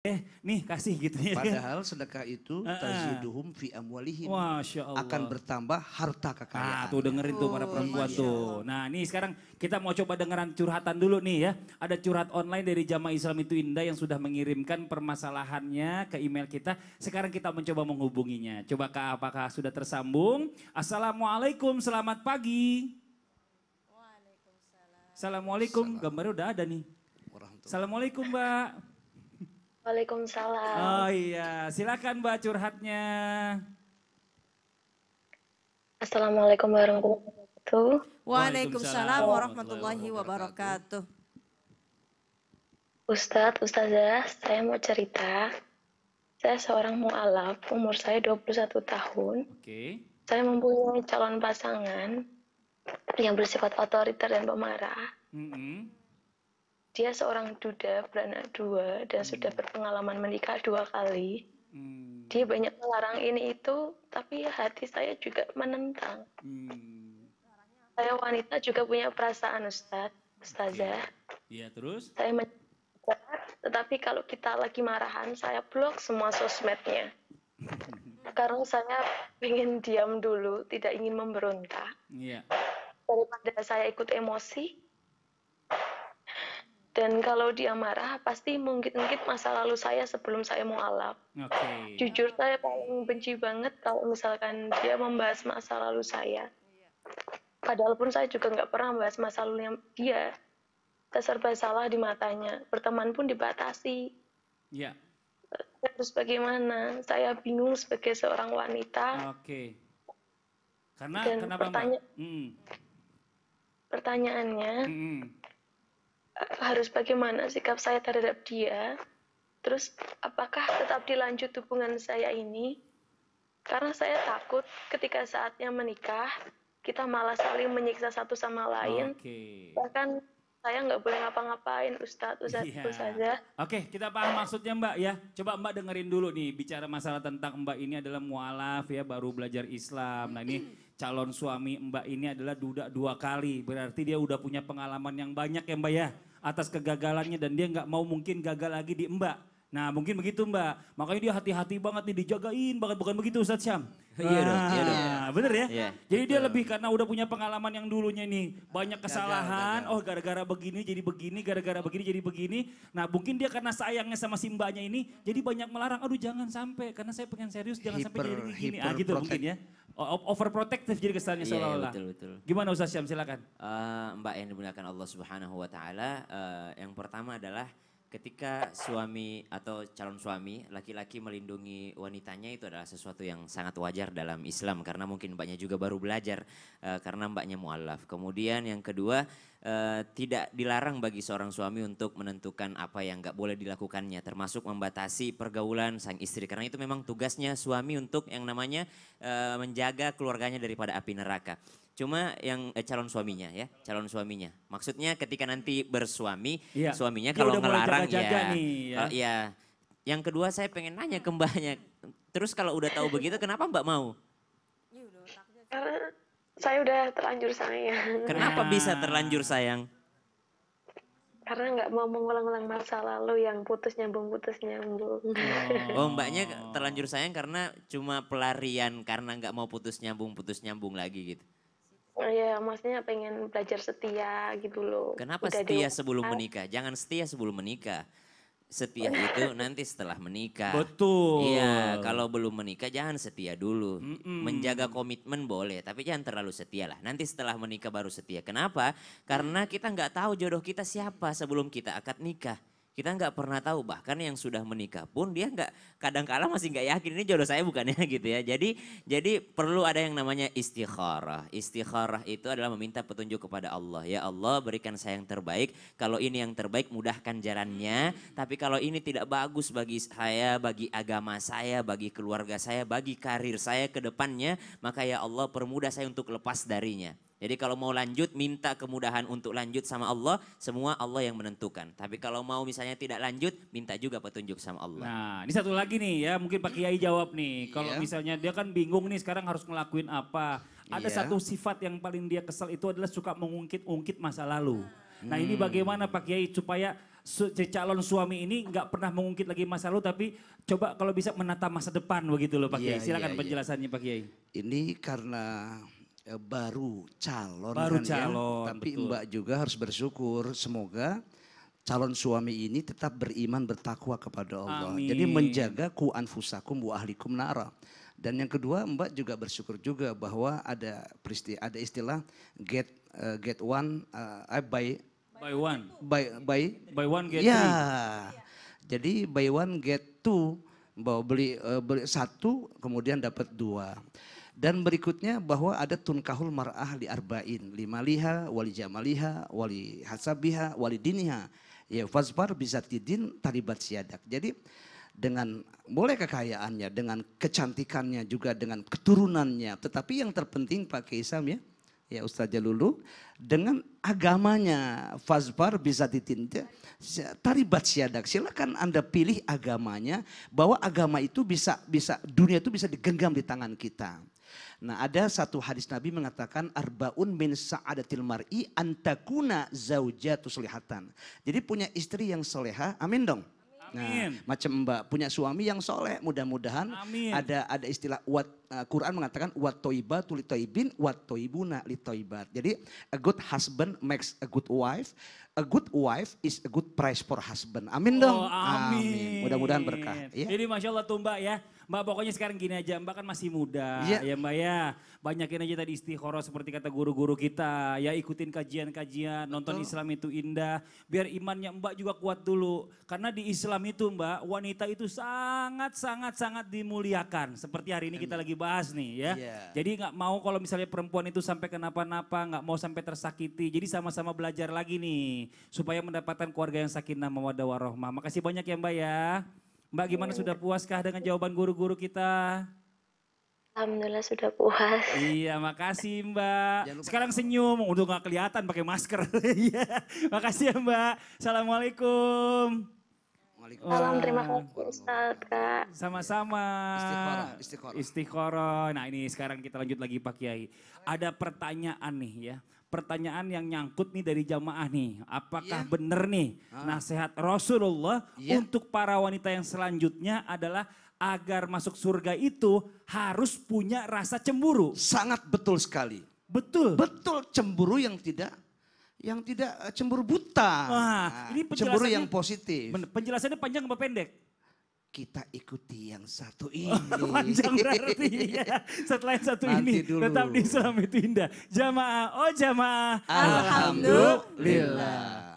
eh nih kasih gitu ya. Padahal sedekah itu taziduhum fi amwalihim. Akan bertambah harta kekayaan. Nah, tuh dengerin tuh para oh, perempuan tuh. Nah, nih sekarang kita mau coba dengeran curhatan dulu nih ya. Ada curhat online dari Jamaah Islam itu Indah yang sudah mengirimkan permasalahannya ke email kita. Sekarang kita mencoba menghubunginya. Coba Kak, apakah sudah tersambung? Assalamualaikum, selamat pagi. Waalaikumsalam. Assalamualaikum, gambarnya udah ada nih. Assalamualaikum Mbak. Waalaikumsalam. Oh iya, silakan Mbak curhatnya. Assalamualaikum warahmatullahi wabarakatuh. Waalaikumsalam warahmatullahi wabarakatuh. Ustadz, Ustazah, saya mau cerita. Saya seorang mu'alaf, umur saya 21 tahun. Oke. Okay. Saya mempunyai calon pasangan yang bersifat otoriter dan pemarah. Mm -hmm dia seorang duda beranak dua dan hmm. sudah berpengalaman menikah dua kali. Hmm. Dia banyak melarang ini itu, tapi hati saya juga menentang. Hmm. Saya wanita juga punya perasaan Ustaz, Ustazah. Iya, okay. Ya, terus? Saya menyebar, tetapi kalau kita lagi marahan, saya blok semua sosmednya. Sekarang saya ingin diam dulu, tidak ingin memberontak. Iya. Daripada saya ikut emosi, dan kalau dia marah pasti mungkin-mungkin masa lalu saya sebelum saya mualaf. Okay. Jujur saya paling benci banget kalau misalkan dia membahas masa lalu saya. Padahal pun saya juga nggak pernah membahas masa lalu yang dia. Terserba salah di matanya. Berteman pun dibatasi. Iya. Yeah. Terus bagaimana? Saya bingung sebagai seorang wanita. Oke. Okay. Karena Dan kenapa pertanya Hmm. Pertanyaannya. Hmm harus bagaimana sikap saya terhadap dia terus apakah tetap dilanjut hubungan saya ini karena saya takut ketika saatnya menikah kita malah saling menyiksa satu sama lain okay. bahkan saya nggak boleh ngapa-ngapain Ustadz, Ustadz, yeah. Iya. saja Oke, okay, kita paham maksudnya Mbak ya. Coba Mbak dengerin dulu nih, bicara masalah tentang Mbak ini adalah mualaf ya, baru belajar Islam. Nah ini calon suami Mbak ini adalah duda dua kali, berarti dia udah punya pengalaman yang banyak ya Mbak ya atas kegagalannya dan dia nggak mau mungkin gagal lagi di Mbak. Nah mungkin begitu mbak, makanya dia hati-hati banget nih dijagain banget, bukan begitu Ustadz Syam? Iya dong, ah, iya dong. Ah, bener ya? Yeah, jadi betul. dia lebih karena udah punya pengalaman yang dulunya nih, banyak kesalahan, gagal, gagal. oh gara-gara begini jadi begini, gara-gara begini jadi begini. Nah mungkin dia karena sayangnya sama si mbaknya ini, jadi banyak melarang, aduh jangan sampai, karena saya pengen serius, jangan hiper, sampai jadi begini. Ah gitu mungkin ya. Overprotective jadi kesannya yeah, seolah-olah. Betul, betul. Gimana Ustadz Syam silakan. Uh, mbak yang dimuliakan Allah Subhanahu Wa Taala, uh, yang pertama adalah ketika suami atau calon suami laki-laki melindungi wanitanya itu adalah sesuatu yang sangat wajar dalam Islam karena mungkin mbaknya juga baru belajar uh, karena mbaknya mualaf. Kemudian yang kedua uh, tidak dilarang bagi seorang suami untuk menentukan apa yang nggak boleh dilakukannya termasuk membatasi pergaulan sang istri karena itu memang tugasnya suami untuk yang namanya uh, menjaga keluarganya daripada api neraka. Cuma yang eh, calon suaminya ya, calon suaminya. Maksudnya ketika nanti bersuami, iya. ya. suaminya kalau ngelarang jaga ya, nih, ya. Kalau, ya. Yang kedua saya pengen nanya ke mbaknya, terus kalau udah tahu begitu kenapa mbak mau? Karena saya udah terlanjur sayang. Kenapa nah. bisa terlanjur sayang? karena nggak mau mengulang-ulang masa lalu yang putus nyambung putus nyambung. Oh, oh mbaknya terlanjur sayang karena cuma pelarian karena nggak mau putus nyambung putus nyambung lagi gitu. Oh iya, maksudnya pengen belajar setia gitu loh. Kenapa Udah setia di... sebelum menikah? Jangan setia sebelum menikah. Setia oh. itu nanti setelah menikah. Betul. Iya, kalau belum menikah jangan setia dulu. Mm -mm. Menjaga komitmen boleh, tapi jangan terlalu setia lah. Nanti setelah menikah baru setia. Kenapa? Karena kita nggak tahu jodoh kita siapa sebelum kita akad nikah. Kita nggak pernah tahu bahkan yang sudah menikah pun dia nggak kadang-kala masih nggak yakin ini jodoh saya bukannya gitu ya. Jadi jadi perlu ada yang namanya istikharah. Istikharah itu adalah meminta petunjuk kepada Allah. Ya Allah berikan saya yang terbaik. Kalau ini yang terbaik mudahkan jalannya. Tapi kalau ini tidak bagus bagi saya, bagi agama saya, bagi keluarga saya, bagi karir saya ke depannya, maka ya Allah permudah saya untuk lepas darinya. Jadi kalau mau lanjut minta kemudahan untuk lanjut sama Allah, semua Allah yang menentukan. Tapi kalau mau misalnya tidak lanjut, minta juga petunjuk sama Allah. Nah, ini satu lagi nih ya, mungkin Pak Kiai jawab nih. Kalau iya. misalnya dia kan bingung nih sekarang harus ngelakuin apa. Ada yeah. satu sifat yang paling dia kesal itu adalah suka mengungkit-ungkit masa lalu. Nah hmm. ini bagaimana Pak Kiai supaya calon suami ini nggak pernah mengungkit lagi masa lalu tapi coba kalau bisa menata masa depan begitu loh Pak iya, Kiai. Silakan yeah, iya. penjelasannya Pak Kiai. Ini karena Eh, baru calon baru kan ya. calon, ya. Tapi betul. Mbak juga harus bersyukur semoga calon suami ini tetap beriman bertakwa kepada Allah. Amin. Jadi menjaga ku anfusakum wa ahlikum nara. Dan yang kedua Mbak juga bersyukur juga bahwa ada peristi ada istilah get uh, get one uh, buy buy one buy buy buy one get Yeah. three. Jadi buy one get two bahwa beli uh, beli satu kemudian dapat dua. Dan berikutnya bahwa ada tunkahul mar'ah li arba'in. Lima liha, wali jamaliha, wali hasabiha, wali diniha. Ya fazfar bisa din taribat siadak. Jadi dengan boleh kekayaannya, dengan kecantikannya juga dengan keturunannya. Tetapi yang terpenting Pak Keisam ya, ya Ustaz Jalulu, dengan agamanya Fazbar bisa ditindak. Taribat siadak, silakan Anda pilih agamanya bahwa agama itu bisa bisa dunia itu bisa digenggam di tangan kita. Nah ada satu hadis Nabi mengatakan arbaun min sa'adatil mar'i antakuna zaujatu solihatan. Jadi punya istri yang soleha, amin dong. Nah, Amin. macam Mbak punya suami yang soleh, mudah-mudahan ada ada istilah wat uh, Quran mengatakan wat toiba tuli toibin, wat toibuna li toibat. Jadi a good husband makes a good wife, a good wife is a good price for husband. Amin oh, dong. Amin. amin. Mudah-mudahan berkah. Ya. Jadi masya Allah tuh Mbak ya. Mbak pokoknya sekarang gini aja, Mbak kan masih muda ya, ya Mbak ya. Banyakin aja tadi istiqoroh seperti kata guru-guru kita. Ya ikutin kajian-kajian, nonton Islam itu indah. Biar imannya Mbak juga kuat dulu. Karena di Islam itu Mbak, wanita itu sangat-sangat-sangat dimuliakan. Seperti hari ini kita lagi bahas nih ya. Yeah. Jadi nggak mau kalau misalnya perempuan itu sampai kenapa-napa, nggak mau sampai tersakiti. Jadi sama-sama belajar lagi nih. Supaya mendapatkan keluarga yang sakinah mawadah warohmah. Makasih banyak ya Mbak ya. Mbak gimana sudah puaskah dengan jawaban guru-guru kita? Alhamdulillah sudah puas. Iya, makasih Mbak. Sekarang senyum, udah nggak kelihatan pakai masker. Iya, makasih ya Mbak. Assalamualaikum. Waalaikumsalam. terima kasih Ustaz, Kak. Sama-sama. istiqoroh. Istiqoroh. Nah ini sekarang kita lanjut lagi Pak Kiai. Ada pertanyaan nih ya pertanyaan yang nyangkut nih dari jamaah nih. Apakah yeah. benar nih ah. nasihat Rasulullah yeah. untuk para wanita yang selanjutnya adalah agar masuk surga itu harus punya rasa cemburu. Sangat betul sekali. Betul. Betul cemburu yang tidak yang tidak eh, cemburu buta. Wah, nah, ini cemburu yang positif. Penjelasannya panjang apa pendek? kita ikuti yang satu oh, ini. panjang berarti ya. Setelah yang satu Nanti ini dulu. tetap di Islam itu indah. Jamaah, oh jamaah. Alhamdulillah. Alhamdulillah.